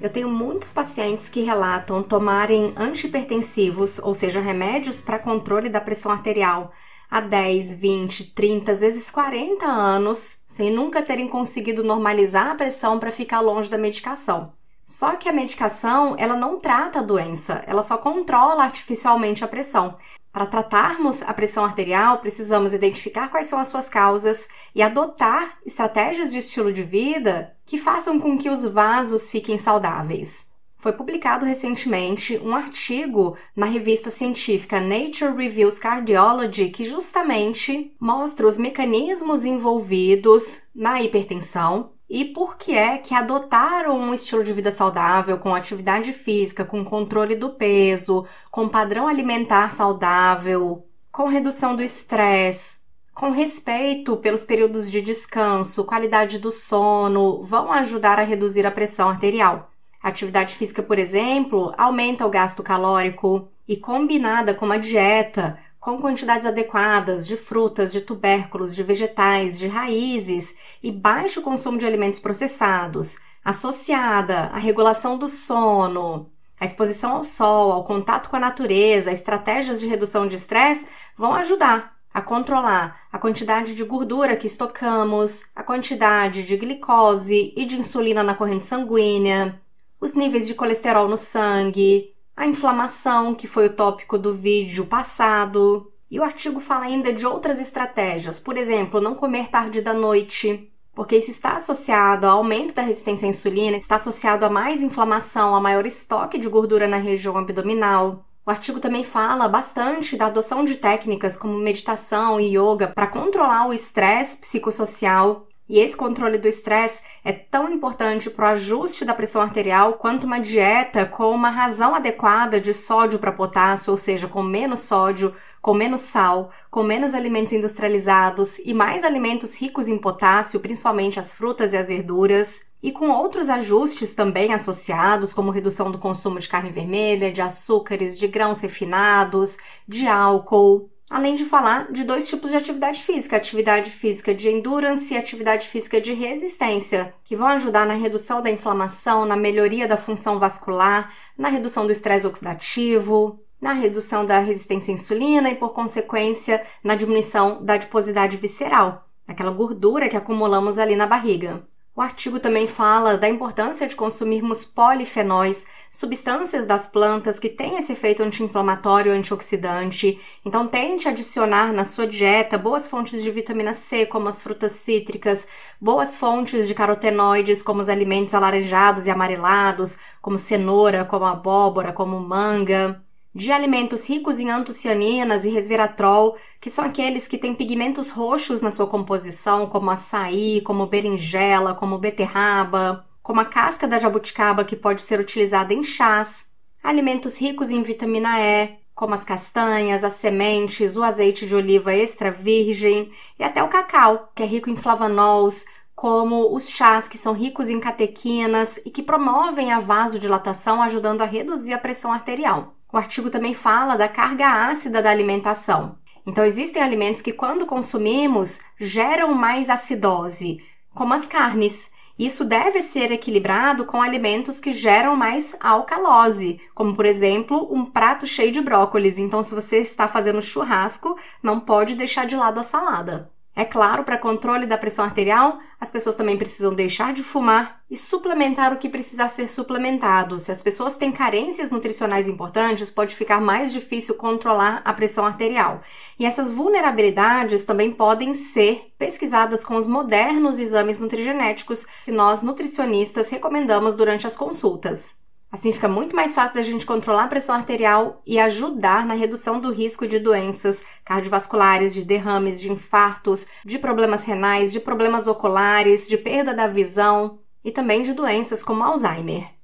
Eu tenho muitos pacientes que relatam tomarem antipertensivos, ou seja, remédios para controle da pressão arterial, há 10, 20, 30, às vezes 40 anos, sem nunca terem conseguido normalizar a pressão para ficar longe da medicação. Só que a medicação, ela não trata a doença, ela só controla artificialmente a pressão. Para tratarmos a pressão arterial, precisamos identificar quais são as suas causas e adotar estratégias de estilo de vida que façam com que os vasos fiquem saudáveis. Foi publicado recentemente um artigo na revista científica Nature Reviews Cardiology que justamente mostra os mecanismos envolvidos na hipertensão e por que é que adotar um estilo de vida saudável, com atividade física, com controle do peso, com padrão alimentar saudável, com redução do estresse, com respeito pelos períodos de descanso, qualidade do sono, vão ajudar a reduzir a pressão arterial. Atividade física, por exemplo, aumenta o gasto calórico e combinada com uma dieta com quantidades adequadas de frutas, de tubérculos, de vegetais, de raízes e baixo consumo de alimentos processados, associada à regulação do sono, à exposição ao sol, ao contato com a natureza, estratégias de redução de estresse vão ajudar a controlar a quantidade de gordura que estocamos, a quantidade de glicose e de insulina na corrente sanguínea, os níveis de colesterol no sangue, a inflamação, que foi o tópico do vídeo passado. E o artigo fala ainda de outras estratégias, por exemplo, não comer tarde da noite, porque isso está associado ao aumento da resistência à insulina, está associado a mais inflamação, a maior estoque de gordura na região abdominal. O artigo também fala bastante da adoção de técnicas como meditação e yoga para controlar o estresse psicossocial e esse controle do estresse é tão importante para o ajuste da pressão arterial quanto uma dieta com uma razão adequada de sódio para potássio, ou seja, com menos sódio, com menos sal, com menos alimentos industrializados e mais alimentos ricos em potássio, principalmente as frutas e as verduras, e com outros ajustes também associados, como redução do consumo de carne vermelha, de açúcares, de grãos refinados, de álcool além de falar de dois tipos de atividade física: atividade física de endurance e atividade física de resistência, que vão ajudar na redução da inflamação, na melhoria da função vascular, na redução do estresse oxidativo, na redução da resistência à insulina e, por consequência, na diminuição da adiposidade visceral, aquela gordura que acumulamos ali na barriga. O artigo também fala da importância de consumirmos polifenóis, substâncias das plantas que têm esse efeito anti-inflamatório e antioxidante. Então, tente adicionar na sua dieta boas fontes de vitamina C, como as frutas cítricas, boas fontes de carotenoides, como os alimentos alaranjados e amarelados, como cenoura, como abóbora, como manga de alimentos ricos em antocianinas e resveratrol, que são aqueles que têm pigmentos roxos na sua composição, como açaí, como berinjela, como beterraba, como a casca da jabuticaba que pode ser utilizada em chás, alimentos ricos em vitamina E, como as castanhas, as sementes, o azeite de oliva extra virgem e até o cacau, que é rico em flavanols, como os chás que são ricos em catequinas e que promovem a vasodilatação, ajudando a reduzir a pressão arterial. O artigo também fala da carga ácida da alimentação. Então, existem alimentos que, quando consumimos, geram mais acidose, como as carnes. Isso deve ser equilibrado com alimentos que geram mais alcalose, como por exemplo um prato cheio de brócolis. Então, se você está fazendo churrasco, não pode deixar de lado a salada. É claro, para controle da pressão arterial, as pessoas também precisam deixar de fumar e suplementar o que precisar ser suplementado. Se as pessoas têm carências nutricionais importantes, pode ficar mais difícil controlar a pressão arterial. E essas vulnerabilidades também podem ser pesquisadas com os modernos exames nutrigenéticos que nós nutricionistas recomendamos durante as consultas. Assim fica muito mais fácil da gente controlar a pressão arterial e ajudar na redução do risco de doenças cardiovasculares, de derrames, de infartos, de problemas renais, de problemas oculares, de perda da visão e também de doenças como Alzheimer.